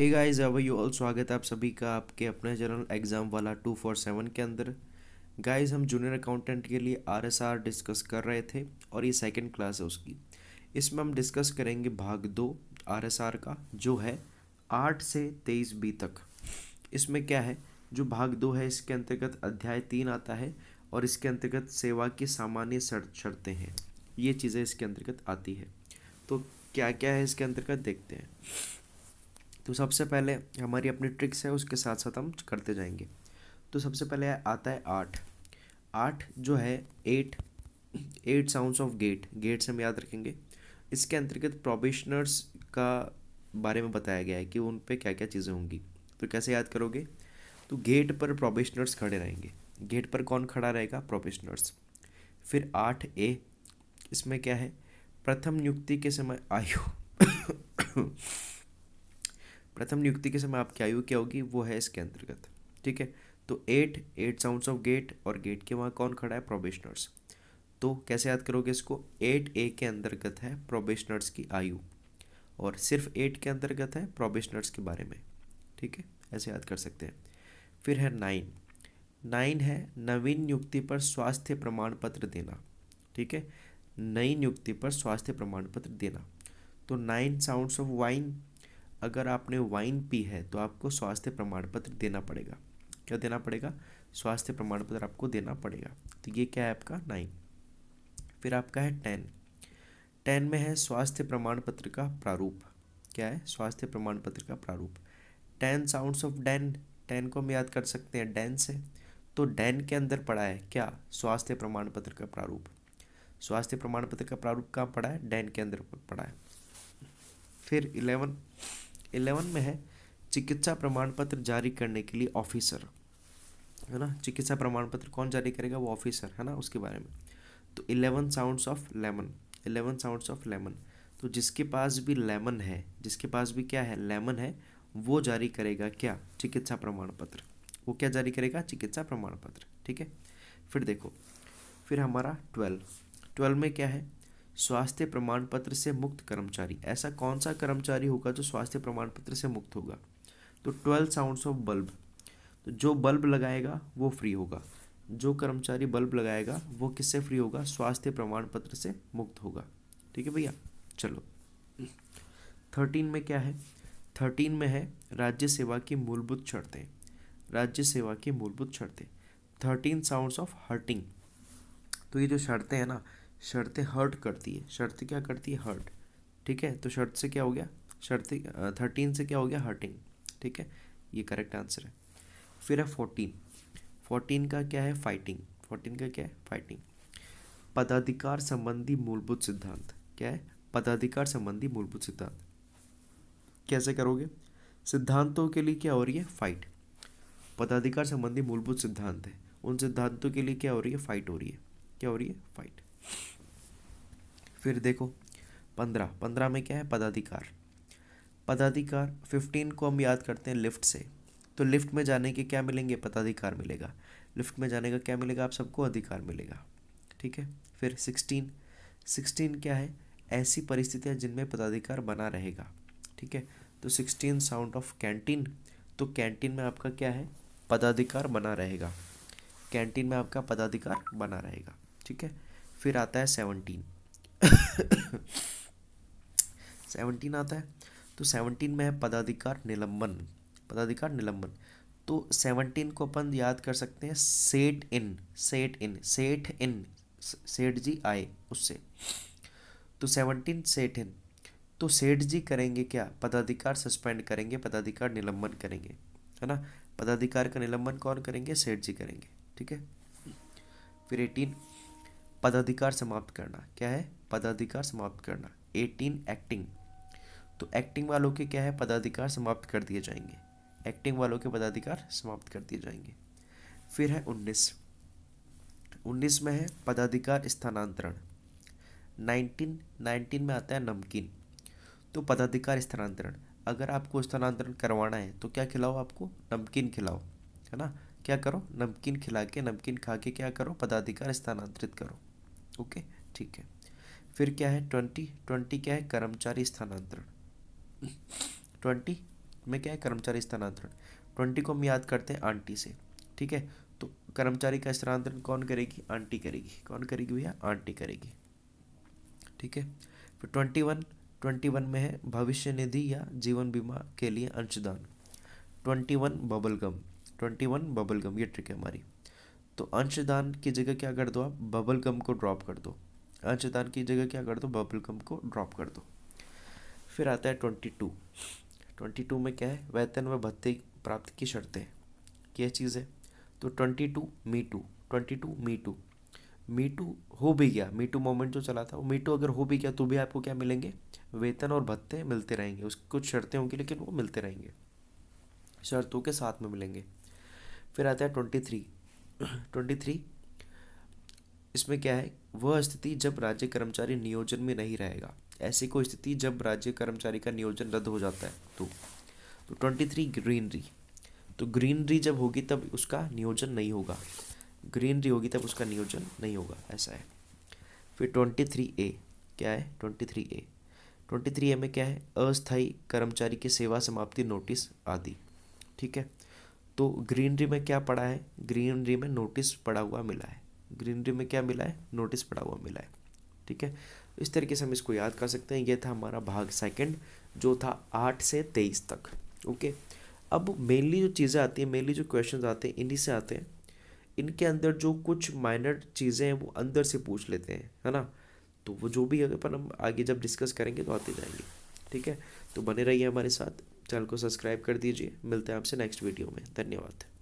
ए guys अब you all स्वागत है आप सभी का आपके अपने जनरल एग्ज़ाम वाला टू फोर सेवन के अंदर गाइज हम जूनियर अकाउंटेंट के लिए आरएसआर डिस्कस कर रहे थे और ये सेकंड क्लास है उसकी इसमें हम डिस्कस करेंगे भाग दो आरएसआर का जो है आठ से तेईस बी तक इसमें क्या है जो भाग दो है इसके अंतर्गत अध्याय तीन आता है और इसके अंतर्गत सेवा की सामान्य शर्तें हैं ये चीज़ें इसके अंतर्गत आती है तो क्या क्या है इसके अंतर्गत देखते हैं तो सबसे पहले हमारी अपनी ट्रिक्स है उसके साथ साथ हम करते जाएंगे तो सबसे पहले आता है आठ आठ जो है eight eight sounds of gate gate से हम याद रखेंगे इसके अंतर्गत प्रोबेशनर्स का बारे में बताया गया है कि उन पर क्या क्या चीज़ें होंगी तो कैसे याद करोगे तो गेट पर प्रोबेशनर्स खड़े रहेंगे गेट पर कौन खड़ा रहेगा प्रोबेशनर्स फिर आठ ए इसमें क्या है प्रथम नियुक्ति के समय आयु प्रथम नियुक्ति के समय आपकी आयु क्या होगी वो है इसके अंतर्गत ठीक है तो eight eight sound of gate और गेट के वहाँ कौन खड़ा है प्रोबेशनर्स तो कैसे याद करोगे इसको एट ए के अंतर्गत है प्रोबेशनर्स की आयु और सिर्फ एट के अंतर्गत है प्रोबेशनर्स के बारे में ठीक है ऐसे याद कर सकते हैं फिर है नाइन नाइन है नवीन नियुक्ति पर स्वास्थ्य प्रमाण पत्र देना ठीक है नई नियुक्ति पर स्वास्थ्य प्रमाण पत्र देना तो नाइन साउंड्स ऑफ वाइन अगर आपने वाइन पी है तो आपको स्वास्थ्य प्रमाण पत्र देना पड़ेगा क्या देना पड़ेगा स्वास्थ्य प्रमाण पत्र आपको देना पड़ेगा तो ये क्या है आपका नाइन फिर आपका है टेन टेन में है स्वास्थ्य प्रमाण पत्र का प्रारूप क्या है स्वास्थ्य प्रमाण पत्र का प्रारूप ten sounds of den ten को हम याद कर सकते हैं डैन से तो डैन के अंदर पड़ा है क्या स्वास्थ्य प्रमाण पत्र का प्रारूप स्वास्थ्य प्रमाण पत्र का प्रारूप कहाँ पड़ा है डैन के अंदर पड़ा है फिर इलेवन इलेवन में है चिकित्सा प्रमाण पत्र जारी करने के लिए ऑफिसर है ना चिकित्सा प्रमाण पत्र कौन जारी करेगा वो ऑफिसर है ना उसके बारे में तो eleven sounds of lemon eleven sounds of lemon तो जिसके पास भी लेमन है जिसके पास भी क्या है लेमन है वो जारी करेगा क्या चिकित्सा प्रमाण पत्र वो क्या जारी करेगा चिकित्सा प्रमाण पत्र ठीक है फिर देखो फिर हमारा ट्वेल्व ट्वेल्व में क्या है स्वास्थ्य प्रमाण पत्र से मुक्त कर्मचारी ऐसा कौन सा कर्मचारी होगा जो स्वास्थ्य प्रमाण पत्र से मुक्त होगा तो ट्वेल्व साउंड्स ऑफ बल्ब तो जो बल्ब लगाएगा वो फ्री होगा जो कर्मचारी बल्ब लगाएगा वो किससे फ्री होगा स्वास्थ्य प्रमाण पत्र से मुक्त होगा ठीक है भैया चलो थर्टीन में क्या है थर्टीन में है राज्य सेवा की मूलभूत शर्तें राज्य सेवा की मूलभूत शर्तें थर्टीन साउंड्स ऑफ हर्टिंग तो ये जो शर्तें हैं ना शर्तें हर्ट करती है शर्तें क्या करती है हर्ट ठीक है तो शर्त से क्या हो गया शर्त थर्टीन से क्या हो गया हर्टिंग ठीक है ये करेक्ट आंसर है फिर है फोर्टीन फोर्टीन का क्या है फाइटिंग फोर्टीन का क्या है फाइटिंग पदाधिकार संबंधी मूलभूत सिद्धांत क्या है पदाधिकार संबंधी मूलभूत सिद्धांत कैसे करोगे सिद्धांतों के लिए क्या हो रही है फाइट पदाधिकार संबंधी मूलभूत सिद्धांत है उन सिद्धांतों के लिए क्या हो रही है फाइट हो रही है क्या हो रही है फाइट फिर देखो पंद्रह पंद्रह में क्या है पदाधिकार पदाधिकार फिफ्टीन को हम याद करते हैं लिफ्ट से तो लिफ्ट में जाने के क्या मिलेंगे पदाधिकार मिलेगा लिफ्ट में जाने का क्या मिलेगा आप सबको अधिकार मिलेगा ठीक है फिर सिक्सटीन सिक्सटीन क्या है ऐसी परिस्थितियाँ जिनमें पदाधिकार बना रहेगा ठीक है तो सिक्सटीन साउंड ऑफ कैंटीन तो कैंटीन में आपका क्या है पदाधिकार बना रहेगा कैंटीन में आपका पदाधिकार बना रहेगा ठीक है फिर आता है सेवनटीन सेवनटीन आता है तो सेवनटीन में है पदाधिकार निलंबन पदाधिकार निलंबन तो सेवनटीन को अपन याद कर सकते हैं सेट इन सेट इन सेठ इन सेठ जी आए उससे तो सेवनटीन सेठ इन तो सेठ जी करेंगे क्या पदाधिकार सस्पेंड करेंगे पदाधिकार निलंबन करेंगे है ना पदाधिकार का निलंबन कौन करेंगे सेठ जी करेंगे ठीक है फिर एटीन पदाधिकार समाप्त करना क्या है पदाधिकार समाप्त करना एटीन एक्टिंग तो एक्टिंग वालों के क्या है पदाधिकार समाप्त कर दिए जाएंगे एक्टिंग वालों के पदाधिकार समाप्त कर दिए जाएंगे फिर है उन्नीस उन्नीस में है पदाधिकार स्थानांतरण नाइनटीन नाइनटीन में आता है नमकीन तो पदाधिकार स्थानांतरण अगर आपको स्थानांतरण करवाना है तो क्या खिलाओ आपको नमकीन खिलाओ है ना क्या करो नमकीन खिला के नमकीन खा के क्या करो पदाधिकार स्थानांतरित करो ओके ठीक है फिर क्या है ट्वेंटी ट्वेंटी क्या है कर्मचारी स्थानांतरण ट्वेंटी में क्या है कर्मचारी स्थानांतरण ट्वेंटी को हम याद करते हैं आंटी से ठीक है तो कर्मचारी का स्थानांतरण कौन करेगी आंटी करेगी कौन करेगी भैया आंटी करेगी ठीक है फिर ट्वेंटी वन ट्वेंटी वन में है भविष्य निधि या जीवन बीमा के लिए अंशदान twenty one bubble gum twenty one bubble gum ये ट्रिक है हमारी तो अंशदान की जगह क्या कर दो आप बबल गम को ड्रॉप कर दो अंशदान की जगह क्या कर दो बबल गम को ड्रॉप कर दो फिर आता है ट्वेंटी टू ट्वेंटी टू में क्या है वेतन व भत्ते प्राप्त की शर्तें क्या चीज़ है तो twenty two me too twenty two me too me too हो भी गया मी टू मोमेंट जो चला था वो मी टू अगर हो भी गया तो भी आपको क्या मिलेंगे वेतन और भत्ते मिलते रहेंगे उस कुछ शर्तें होंगी लेकिन वो मिलते रहेंगे शर्तों के साथ में मिलेंगे फिर आता है ट्वेंटी थ्री ट्वेंटी थ्री इसमें क्या है वह स्थिति जब राज्य कर्मचारी नियोजन में नहीं रहेगा ऐसी कोई स्थिति जब राज्य कर्मचारी का नियोजन रद्द हो जाता है तो ट्वेंटी थ्री ग्रीनरी तो ग्रीनरी तो जब होगी तब उसका नियोजन नहीं होगा ग्रीनरी होगी तब उसका नियोजन नहीं होगा ऐसा है फिर ट्वेंटी थ्री ए क्या है twenty three A twenty three A में क्या है अस्थाई कर्मचारी की सेवा समाप्ति नोटिस आदि ठीक है तो ग्रीनरी में क्या पड़ा है ग्रीनरी में नोटिस पड़ा हुआ मिला है ग्रीनरी में क्या मिला है नोटिस पड़ा हुआ मिला है ठीक है इस तरीके से हम इसको याद कर सकते हैं ये था हमारा भाग सेकंड जो था आठ से तेईस तक ओके अब मेनली जो चीज़ें आती हैं मेनली जो क्वेश्चंस आते हैं इन्हीं से आते हैं इनके अंदर जो कुछ माइनर चीज़ें हैं वो अंदर से पूछ लेते हैं है ना तो वो जो भी अपन हम आगे जब डिस्कस करेंगे तो आते जाएंगे ठीक है तो बने रहिए हमारे साथ चैनल को सब्सक्राइब कर दीजिए मिलते हैं आपसे नेक्स्ट वीडियो में धन्यवाद